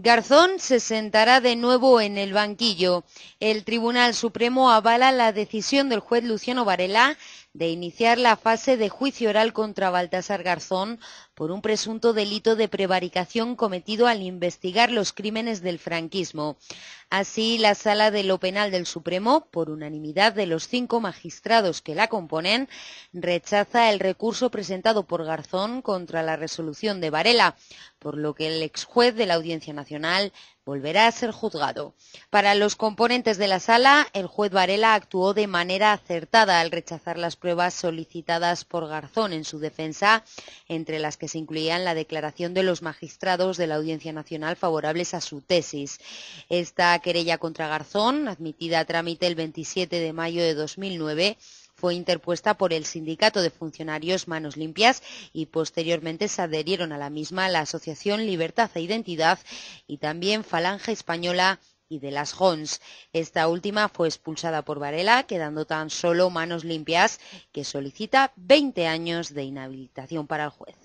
Garzón se sentará de nuevo en el banquillo. El Tribunal Supremo avala la decisión del juez Luciano Varela de iniciar la fase de juicio oral contra Baltasar Garzón por un presunto delito de prevaricación cometido al investigar los crímenes del franquismo. Así, la Sala de lo Penal del Supremo, por unanimidad de los cinco magistrados que la componen, rechaza el recurso presentado por Garzón contra la resolución de Varela, por lo que el ex juez de la Audiencia Nacional volverá a ser juzgado. Para los componentes de la sala, el juez Varela actuó de manera acertada al rechazar las pruebas solicitadas por Garzón en su defensa, entre las que se incluían la declaración de los magistrados de la Audiencia Nacional favorables a su tesis. Esta querella contra Garzón, admitida a trámite el 27 de mayo de 2009, fue interpuesta por el Sindicato de Funcionarios Manos Limpias y posteriormente se adherieron a la misma la Asociación Libertad e Identidad y también Falange Española y de las Jons. Esta última fue expulsada por Varela, quedando tan solo manos limpias, que solicita 20 años de inhabilitación para el juez.